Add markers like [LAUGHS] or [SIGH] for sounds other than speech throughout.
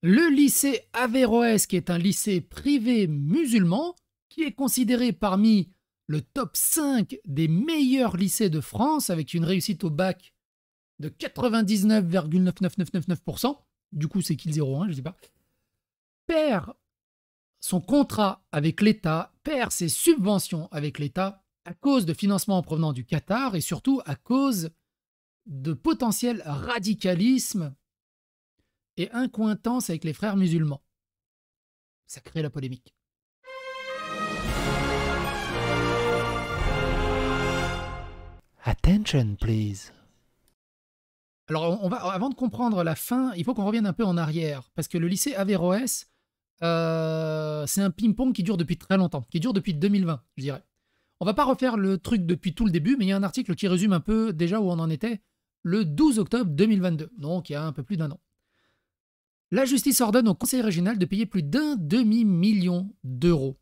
Le lycée Averroès, qui est un lycée privé musulman, qui est considéré parmi le top 5 des meilleurs lycées de France, avec une réussite au bac de 99,99999%. Du coup, c'est qu'il 0,1, hein, je ne sais pas. Perd son contrat avec l'État, perd ses subventions avec l'État à cause de financements provenant du Qatar et surtout à cause de potentiel radicalisme et incointance avec les frères musulmans. Ça crée la polémique. Attention, please. Alors, on va, avant de comprendre la fin, il faut qu'on revienne un peu en arrière, parce que le lycée Averroes, euh, c'est un ping-pong qui dure depuis très longtemps, qui dure depuis 2020, je dirais. On va pas refaire le truc depuis tout le début, mais il y a un article qui résume un peu déjà où on en était le 12 octobre 2022, donc il y a un peu plus d'un an. La justice ordonne au conseil régional de payer plus d'un demi-million d'euros.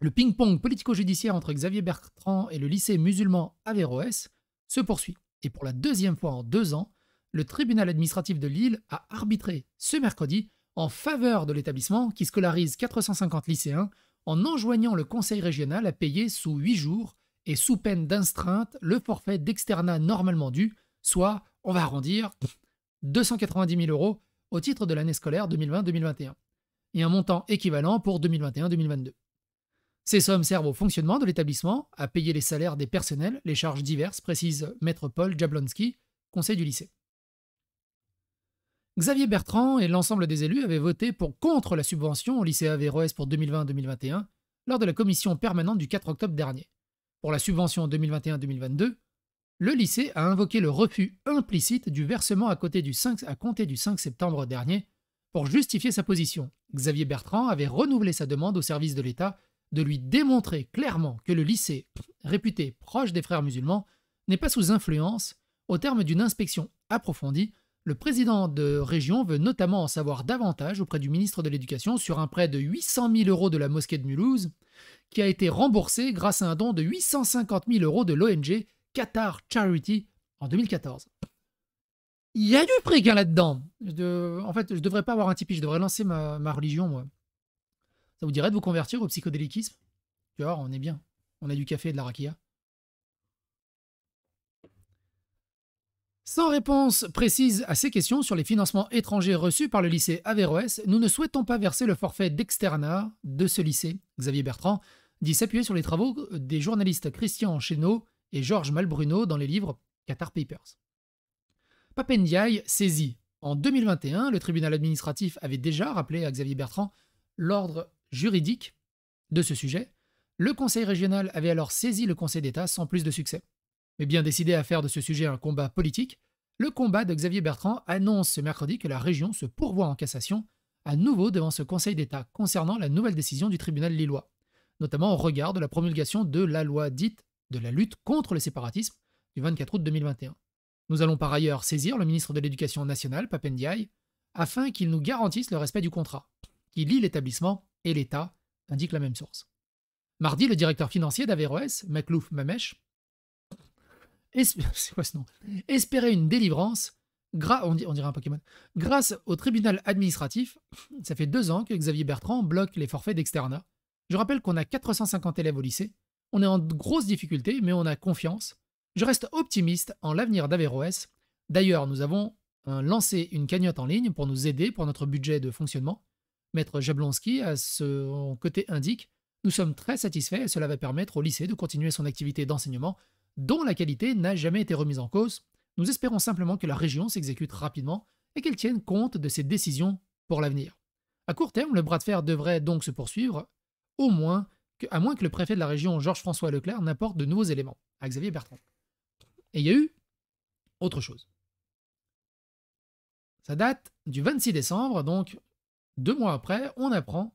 Le ping-pong politico-judiciaire entre Xavier Bertrand et le lycée musulman Averroès se poursuit. Et pour la deuxième fois en deux ans, le tribunal administratif de Lille a arbitré ce mercredi en faveur de l'établissement qui scolarise 450 lycéens en enjoignant le conseil régional à payer sous huit jours et sous peine d'instreinte le forfait d'externat normalement dû, soit, on va arrondir, 290 000 euros au titre de l'année scolaire 2020-2021 et un montant équivalent pour 2021-2022. Ces sommes servent au fonctionnement de l'établissement, à payer les salaires des personnels, les charges diverses, précise Maître Paul Jablonski, conseil du lycée. Xavier Bertrand et l'ensemble des élus avaient voté pour contre la subvention au lycée Averroès pour 2020-2021 lors de la commission permanente du 4 octobre dernier. Pour la subvention 2021-2022, le lycée a invoqué le refus implicite du versement à, côté du 5, à compter du 5 septembre dernier pour justifier sa position. Xavier Bertrand avait renouvelé sa demande au service de l'État de lui démontrer clairement que le lycée, réputé proche des frères musulmans, n'est pas sous influence. Au terme d'une inspection approfondie, le président de région veut notamment en savoir davantage auprès du ministre de l'Éducation sur un prêt de 800 000 euros de la mosquée de Mulhouse, qui a été remboursé grâce à un don de 850 000 euros de l'ONG Qatar Charity en 2014. Il y a du préquin hein, là-dedans. De... En fait, je devrais pas avoir un Tipeee, je devrais lancer ma, religion, moi. Ça vous dirait de vous convertir au psychodéliquisme Tu vois, on est bien. On a du café et de la rakia. Sans réponse précise à ces questions sur les financements étrangers reçus par le lycée Averroes, nous ne souhaitons pas verser le forfait d'externat de ce lycée. Xavier Bertrand dit s'appuyer sur les travaux des journalistes Christian Chéneau et Georges Malbruno dans les livres Qatar Papers. Papendiaï saisit. En 2021, le tribunal administratif avait déjà rappelé à Xavier Bertrand l'ordre juridique de ce sujet. Le Conseil régional avait alors saisi le Conseil d'État sans plus de succès. Mais bien décidé à faire de ce sujet un combat politique, le combat de Xavier Bertrand annonce ce mercredi que la région se pourvoit en cassation à nouveau devant ce Conseil d'État concernant la nouvelle décision du tribunal lillois, notamment au regard de la promulgation de la loi dite de la lutte contre le séparatisme du 24 août 2021. Nous allons par ailleurs saisir le ministre de l'Éducation nationale, Papendiaï, afin qu'il nous garantisse le respect du contrat, qui lie l'établissement et l'État, indique la même source. Mardi, le directeur financier d'Averroes, Maclouf Mamesh, [LAUGHS] espérait une délivrance Grâce au tribunal administratif, ça fait deux ans que Xavier Bertrand bloque les forfaits d'externat. Je rappelle qu'on a 450 élèves au lycée on est en grosse difficulté, mais on a confiance. Je reste optimiste en l'avenir d'AveroS. D'ailleurs, nous avons euh, lancé une cagnotte en ligne pour nous aider pour notre budget de fonctionnement. Maître Jablonski, à son côté, indique Nous sommes très satisfaits et cela va permettre au lycée de continuer son activité d'enseignement, dont la qualité n'a jamais été remise en cause. Nous espérons simplement que la région s'exécute rapidement et qu'elle tienne compte de ses décisions pour l'avenir. À court terme, le bras de fer devrait donc se poursuivre, au moins à moins que le préfet de la région, Georges-François Leclerc, n'apporte de nouveaux éléments à Xavier Bertrand. Et il y a eu autre chose. Ça date du 26 décembre, donc deux mois après, on apprend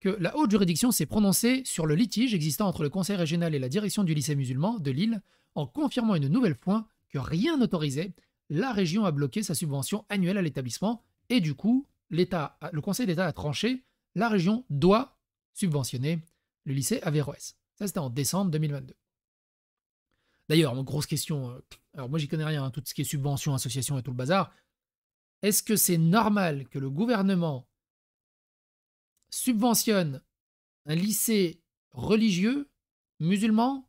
que la haute juridiction s'est prononcée sur le litige existant entre le conseil régional et la direction du lycée musulman de Lille en confirmant une nouvelle fois que rien n'autorisait, la région a bloqué sa subvention annuelle à l'établissement et du coup, l'État, le conseil d'État a tranché, la région doit subventionner le lycée Averroès. Ça, c'était en décembre 2022. D'ailleurs, grosse question, euh, alors moi j'y connais rien, hein, tout ce qui est subvention, association et tout le bazar. Est-ce que c'est normal que le gouvernement subventionne un lycée religieux, musulman,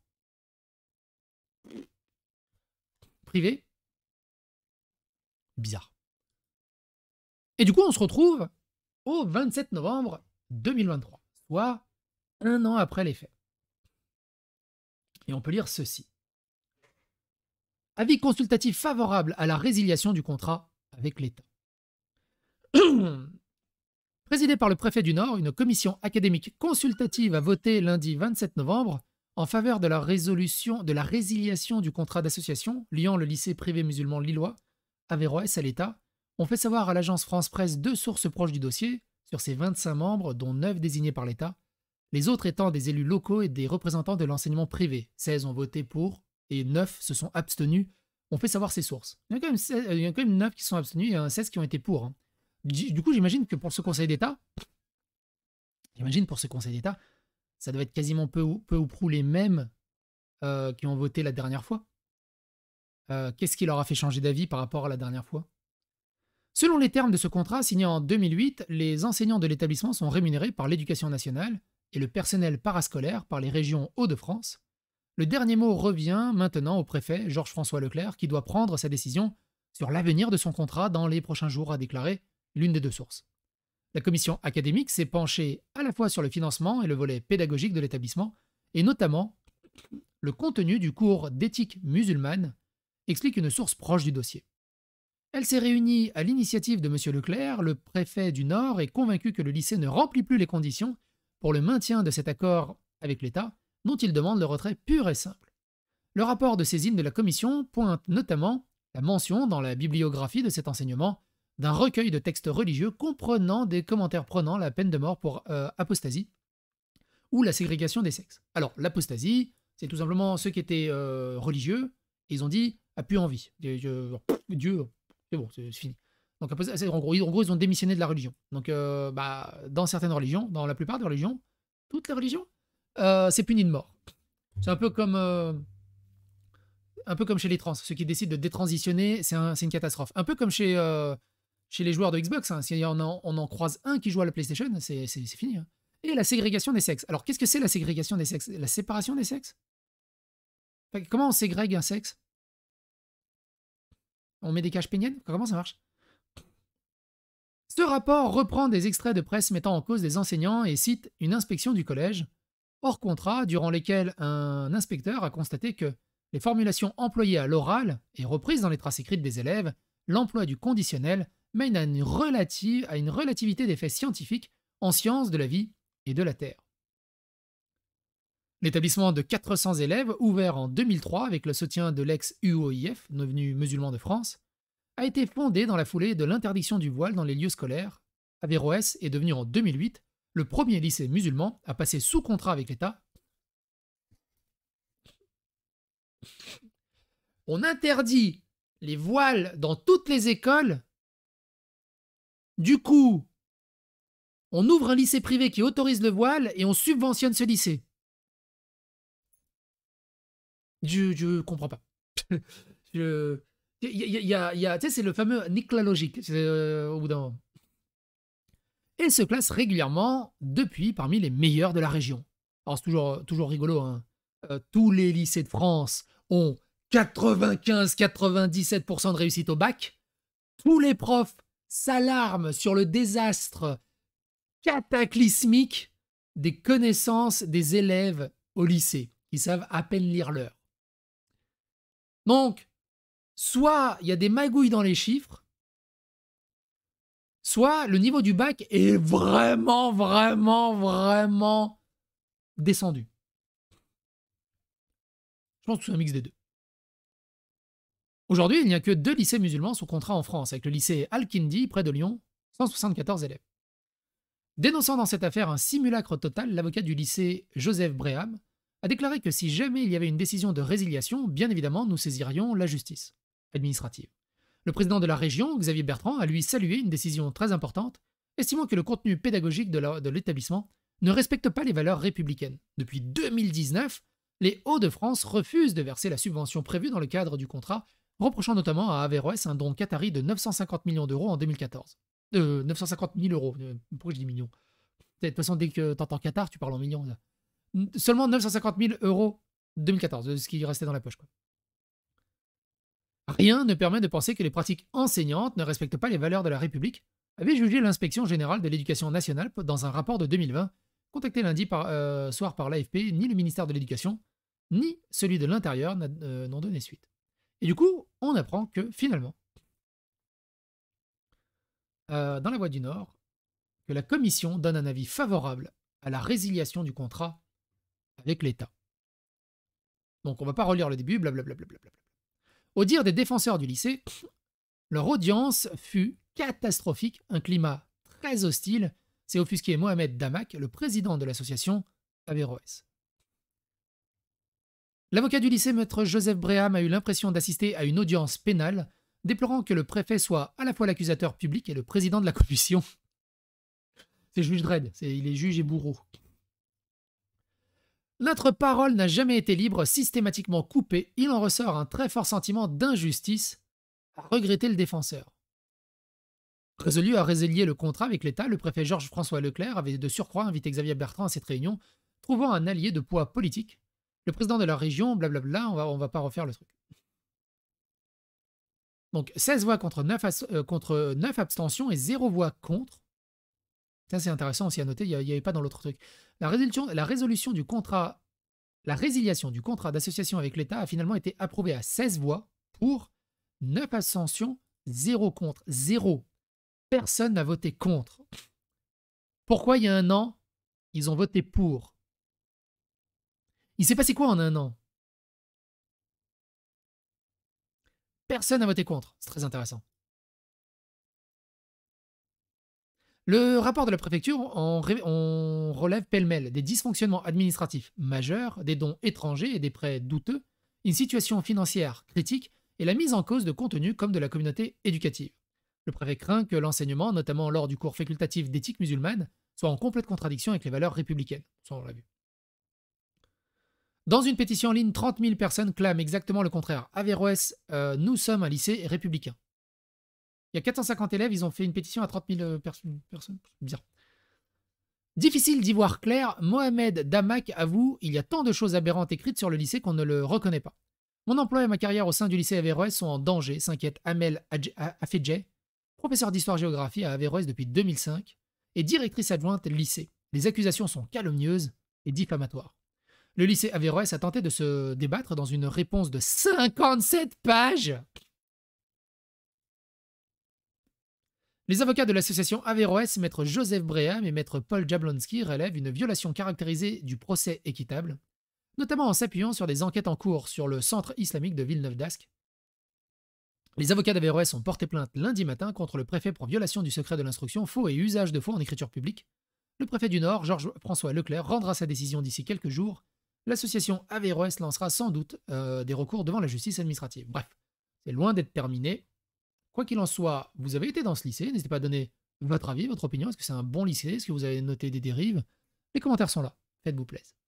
privé Bizarre. Et du coup, on se retrouve au 27 novembre 2023, soit un an après les faits. Et on peut lire ceci. Avis consultatif favorable à la résiliation du contrat avec l'État. [CLEARS THROAT] Présidée par le préfet du Nord, une commission académique consultative a voté lundi 27 novembre en faveur de la résolution de la résiliation du contrat d'association liant le lycée privé musulman lillois Averroès à l'État, On fait savoir à l'agence France-Presse deux sources proches du dossier, sur ses 25 membres, dont 9 désignés par l'État, les autres étant des élus locaux et des représentants de l'enseignement privé. 16 ont voté pour et 9 se sont abstenus. On fait savoir ces sources. Il y, a quand même a quand même 9 qui sont abstenus et 16 qui ont été pour. Hein. Du coup, j'imagine que pour ce Conseil d'État, j'imagine pour ce Conseil d'État, ça doit être quasiment peu ou, peu ou prou les mêmes euh, qui ont voté la dernière fois. Euh, qu'est-ce qui leur a fait changer d'avis par rapport à la dernière fois Selon les termes de ce contrat signé en 2008, les enseignants de l'établissement sont rémunérés par l'éducation nationale et le personnel parascolaire par les régions Hauts-de-France, le dernier mot revient maintenant au préfet Georges-François Leclerc qui doit prendre sa décision sur l'avenir de son contrat dans les prochains jours, a déclaré l'une des deux sources. La commission académique s'est penchée à la fois sur le financement et le volet pédagogique de l'établissement, et notamment le contenu du cours d'éthique musulmane, explique une source proche du dossier. Elle s'est réunie à l'initiative de M. Leclerc, le préfet du Nord est convaincu que le lycée ne remplit plus les conditions pour le maintien de cet accord avec l'État, dont il demande le retrait pur et simple. Le rapport de saisine de la Commission pointe notamment la mention dans la bibliographie de cet enseignement d'un recueil de textes religieux comprenant des commentaires prenant la peine de mort pour euh, apostasie ou la ségrégation des sexes. Alors l'apostasie, c'est tout simplement ceux qui étaient euh, religieux, ils ont dit « a plus envie ». Euh, Dieu, c'est bon, c'est fini. Donc, en gros, ils ont démissionné de la religion. Donc, euh, bah, dans certaines religions, dans la plupart des religions, toutes les religions, euh, c'est puni de mort. C'est un peu comme euh, un peu comme chez les trans. Ceux qui décident de détransitionner, c'est une catastrophe. Un peu comme chez, chez les joueurs de Xbox. Hein. Si on en, on croise un qui joue à la PlayStation, c'est fini. Hein. Et la ségrégation des sexes. Alors, qu'est-ce que c'est la ségrégation des sexes La séparation des sexes Comment on ségrègue un sexe On met des caches péniennes Comment ça marche ce rapport reprend des extraits de presse mettant en cause des enseignants et cite une inspection du collège, hors contrat, durant lesquels un inspecteur a constaté que les formulations employées à l'oral et reprises dans les traces écrites des élèves, l'emploi du conditionnel mène à une, relative, à une relativité des faits scientifiques en sciences de la vie et de la Terre. L'établissement de 400 élèves, ouvert en 2003 avec le soutien de l'ex-UOIF, devenu musulman de France, a été fondée dans la foulée de l'interdiction du voile dans les lieux scolaires. Averroès est devenu en 2008 le premier lycée musulman à passer sous contrat avec l'État. On interdit les voiles dans toutes les écoles. Du coup, on ouvre un lycée privé qui autorise le voile et on subventionne ce lycée. Je, je comprends pas. [LAUGHS] je, il y a, tu sais, c'est le fameux Nicolas euh, au bout d'un moment. Et se classe régulièrement, depuis, parmi les meilleurs de la région. Alors, c'est toujours, toujours rigolo, hein. euh, tous les lycées de France ont 95-97% de réussite au bac. Tous les profs s'alarment sur le désastre cataclysmique des connaissances des élèves au lycée, qui savent à peine lire l'heure. Donc, soit il y a des magouilles dans les chiffres, soit le niveau du bac est vraiment, vraiment, vraiment descendu. Je pense que c'est un mix des deux. Aujourd'hui, il n'y a que deux lycées musulmans sous contrat en France, avec le lycée Al-Kindi, près de Lyon, 174 élèves. Dénonçant dans cette affaire un simulacre total, l'avocat du lycée Joseph Breham a déclaré que si jamais il y avait une décision de résiliation, bien évidemment, nous saisirions la justice administrative. Le président de la région, Xavier Bertrand, a lui salué une décision très importante, estimant que le contenu pédagogique de l'établissement ne respecte pas les valeurs républicaines. Depuis 2019, les Hauts-de-France refusent de verser la subvention prévue dans le cadre du contrat, reprochant notamment à Averroes un don qatari de 950 millions d'euros en 2014. De 950 000 euros, euh, pourquoi je dis millions De toute façon, dès que t'entends Qatar, tu parles en millions. Seulement 950 000 euros 2014, euh, ce qui restait dans la poche. Rien ne permet de penser que les pratiques enseignantes ne respectent pas les valeurs de la République, avait jugé l'inspection générale de l'éducation nationale dans un rapport de 2020, contacté lundi euh, soir par l'AFP, ni le ministère de l'Éducation, ni celui de l'Intérieur euh, n'ont donné suite. Et du coup, on apprend que finalement, euh, dans la Voie du Nord, que la Commission donne un avis favorable à la résiliation du contrat avec l'État. Donc on ne va pas relire le début, blablabla. Bla au dire des défenseurs du lycée, leur audience fut catastrophique, un climat très hostile, C'est offusqué Mohamed Damak, le président de l'association Averroès. L'avocat du lycée, maître Joseph Breham, a eu l'impression d'assister à une audience pénale, déplorant que le préfet soit à la fois l'accusateur public et le président de la commission. C'est juge Dredd, il est juge et bourreau. Notre parole n'a jamais été libre, systématiquement coupée, il en ressort un très fort sentiment d'injustice, à regretter le défenseur. Résolu à résilier le contrat avec l'État, le préfet Georges-François Leclerc avait de surcroît invité Xavier Bertrand à cette réunion, trouvant un allié de poids politique, le président de la région, blablabla, on va, on va pas refaire le truc. Donc 16 voix contre euh, contre 9 abstentions et 0 voix contre, ça, c'est intéressant aussi à noter, il n'y avait pas dans l'autre truc. La résolution, la résolution du contrat, la résiliation du contrat d'association avec l'État a finalement été approuvée à 16 voix pour 9 abstentions, 0 contre, 0. Personne n'a voté contre. Pourquoi il y a un an, ils ont voté pour Il s'est passé quoi en un an Personne n'a voté contre. C'est très intéressant. Le rapport de la préfecture, en relève pêle-mêle des dysfonctionnements administratifs majeurs, des dons étrangers et des prêts douteux, une situation financière critique et la mise en cause de contenus comme de la communauté éducative. Le préfet craint que l'enseignement, notamment lors du cours facultatif d'éthique musulmane, soit en complète contradiction avec les valeurs républicaines. l'a Dans une pétition en ligne, 30 000 personnes clament exactement le contraire. Averroès, euh, nous sommes un lycée républicain. Il y a 450 élèves, ils ont fait une pétition à 30 000 personnes. Difficile d'y voir clair, Mohamed Damak avoue il y a tant de choses aberrantes écrites sur le lycée qu'on ne le reconnaît pas. Mon emploi et ma carrière au sein du lycée Averroes sont en danger, s'inquiète Amel Afedje, professeur d'histoire-géographie à Averroes depuis 2005 et directrice adjointe lycée. Les accusations sont calomnieuses et diffamatoires. Le lycée Averroès a tenté de se débattre dans une réponse de 57 pages Les avocats de l'association Averroès, maître Joseph Breham et maître Paul Jablonski relèvent une violation caractérisée du procès équitable, notamment en s'appuyant sur des enquêtes en cours sur le centre islamique de Villeneuve-d'Ascq. Les avocats d'Averroès ont porté plainte lundi matin contre le préfet pour violation du secret de l'instruction, faux et usage de faux en écriture publique. Le préfet du Nord, Georges-François Leclerc, rendra sa décision d'ici quelques jours. L'association Averroès lancera sans doute euh, des recours devant la justice administrative. Bref, c'est loin d'être terminé. Quoi qu'il en soit, vous avez été dans ce lycée, n'hésitez pas à donner votre avis, votre opinion. Est-ce que c'est un bon lycée Est-ce que vous avez noté des dérives Les commentaires sont là, faites-vous plaisir.